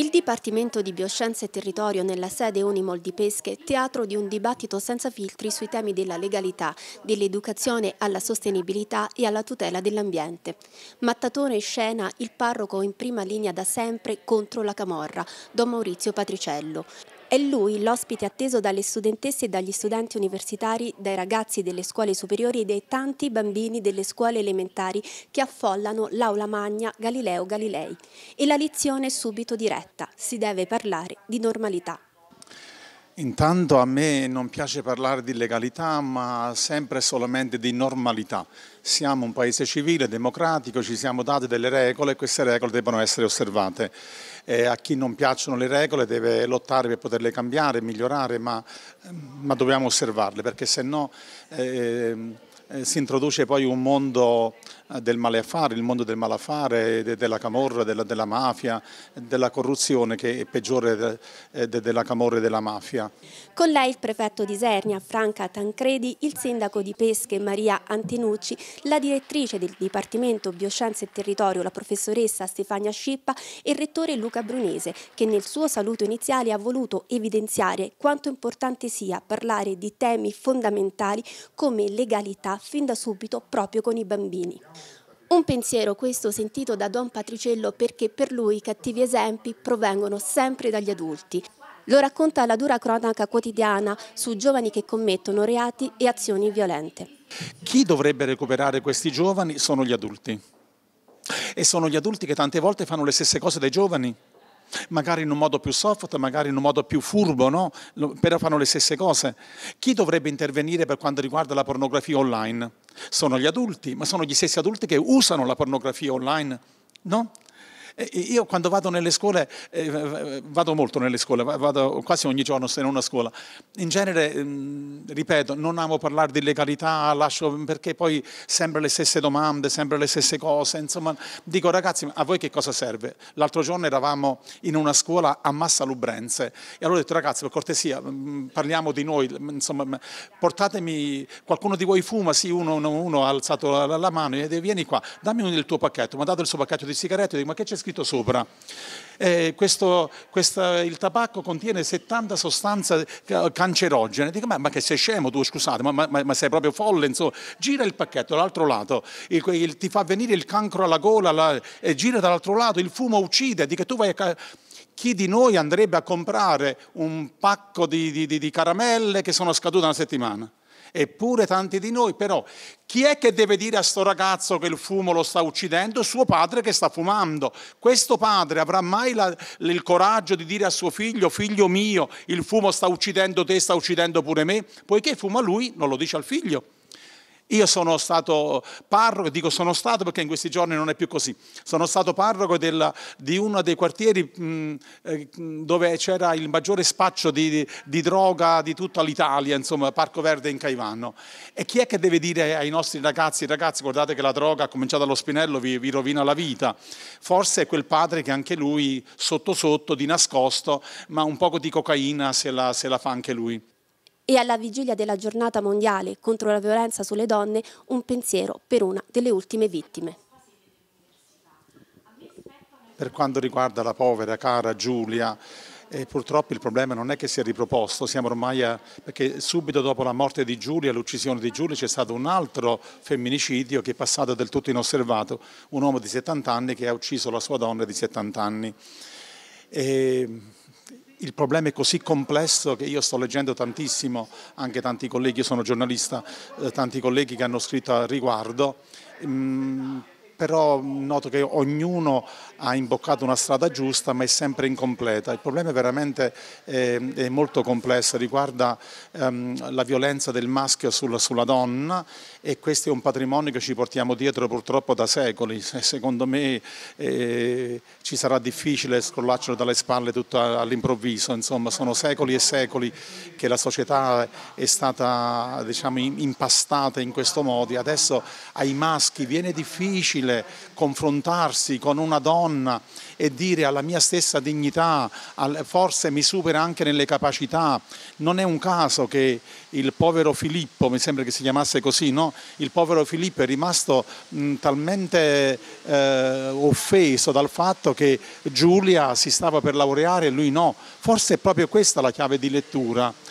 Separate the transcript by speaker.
Speaker 1: Il Dipartimento di Bioscienze e Territorio nella sede Unimol di Pesche, teatro di un dibattito senza filtri sui temi della legalità, dell'educazione alla sostenibilità e alla tutela dell'ambiente. Mattatone in scena il parroco in prima linea da sempre contro la Camorra, Don Maurizio Patriciello. È lui l'ospite atteso dalle studentesse e dagli studenti universitari, dai ragazzi delle scuole superiori e dai tanti bambini delle scuole elementari che affollano l'aula magna Galileo Galilei. E la lezione è subito diretta, si deve parlare di normalità.
Speaker 2: Intanto a me non piace parlare di legalità, ma sempre e solamente di normalità. Siamo un paese civile, democratico, ci siamo date delle regole e queste regole devono essere osservate eh, a chi non piacciono le regole deve lottare per poterle cambiare, migliorare, ma, ma dobbiamo osservarle perché se no... Eh, eh, si introduce poi un mondo eh, del maleaffare, il mondo del malaffare, della camorra, della, della, mafia, della corruzione che è peggiore eh, della camorra e della mafia.
Speaker 1: Con lei il prefetto di Isernia, Franca Tancredi, il sindaco di Pesche, Maria Antinucci, la direttrice del Dipartimento Bioscienze e Territorio, la professoressa Stefania Scippa e il rettore Luca Brunese, che nel suo saluto iniziale ha voluto evidenziare quanto importante sia parlare di temi fondamentali come legalità, fin da subito proprio con i bambini. Un pensiero questo sentito da Don Patriciello perché per lui i cattivi esempi provengono sempre dagli adulti. Lo racconta la dura cronaca quotidiana su giovani che commettono reati e azioni violente.
Speaker 2: Chi dovrebbe recuperare questi giovani sono gli adulti. E sono gli adulti che tante volte fanno le stesse cose dai giovani magari in un modo più soft, magari in un modo più furbo, no? però fanno le stesse cose. Chi dovrebbe intervenire per quanto riguarda la pornografia online? Sono gli adulti, ma sono gli stessi adulti che usano la pornografia online, no? io quando vado nelle scuole, eh, vado molto nelle scuole, vado quasi ogni giorno se non a scuola, in genere, mm, ripeto, non amo parlare di legalità, lascio perché poi sempre le stesse domande, sempre le stesse cose, insomma, dico ragazzi, a voi che cosa serve? L'altro giorno eravamo in una scuola a Massa Lubrense e allora ho detto ragazzi, per cortesia, mm, parliamo di noi, mm, insomma, portatemi, qualcuno di voi fuma, sì, uno, uno, uno ha alzato la, la mano e vieni qua, dammi il tuo pacchetto, mi ha dato il suo pacchetto di sigarette, dico ma che c'è scritto? scritto sopra. Eh, questo, questa, il tabacco contiene 70 sostanze cancerogene. Dico, ma, ma che sei scemo tu, scusate, ma, ma, ma, sei proprio folle, insomma. Gira il pacchetto dall'altro lato, il, il, ti fa venire il cancro alla gola, la, e gira dall'altro lato, il fumo uccide, Dico, tu vai a chi di noi andrebbe a comprare un pacco di, di, di, caramelle che sono scadute una settimana? Eppure tanti di noi, però, chi è che deve dire a sto ragazzo che il fumo lo sta uccidendo? Suo padre che sta fumando. Questo padre avrà mai la, il coraggio di dire a suo figlio, figlio mio, il fumo sta uccidendo te, sta uccidendo pure me? Poiché fuma lui, non lo dice al figlio. Io sono stato parroco, dico sono stato perché in questi giorni non è più così, sono stato parroco della, di uno dei quartieri mh, eh, dove c'era il maggiore spaccio di, di, di, droga di tutta l'Italia, insomma Parco Verde in Caivano. E chi è che deve dire ai nostri ragazzi, ragazzi guardate che la droga, a cominciare dallo spinello, vi, vi rovina la vita? Forse è quel padre che anche lui sotto sotto, di nascosto, ma un poco di cocaina se la, se la fa anche lui
Speaker 1: e alla vigilia della giornata mondiale contro la violenza sulle donne un pensiero per una delle ultime vittime.
Speaker 2: Per quanto riguarda la povera cara Giulia, e eh, purtroppo il problema non è che si è riproposto, siamo ormai a, perché subito dopo la morte di Giulia, l'uccisione di Giulia, c'è stato un altro femminicidio che è passato del tutto inosservato, un uomo di 70 anni che ha ucciso la sua donna di 70 anni. E il problema è così complesso che io sto leggendo tantissimo, anche tanti colleghi, io sono giornalista, eh, tanti colleghi che hanno scritto al riguardo. Mm, però noto che ognuno ha imboccato una strada giusta ma è sempre incompleta. Il problema è veramente eh, è molto complesso, riguarda ehm, la violenza del maschio sulla, sulla, donna e questo è un patrimonio che ci portiamo dietro purtroppo da secoli. Secondo me eh, ci sarà difficile scrollarcelo dalle spalle tutto all'improvviso, insomma sono secoli e secoli che la società è stata diciamo, impastata in questo modo. Adesso ai maschi viene difficile maschile, confrontarsi con una donna e dire alla mia stessa dignità, forse mi supera anche nelle capacità. Non è un caso che il povero Filippo, mi sembra che si chiamasse così, no? il povero Filippo è rimasto mh, talmente eh, offeso dal fatto che Giulia si stava per laureare e lui no. Forse è proprio questa la chiave di lettura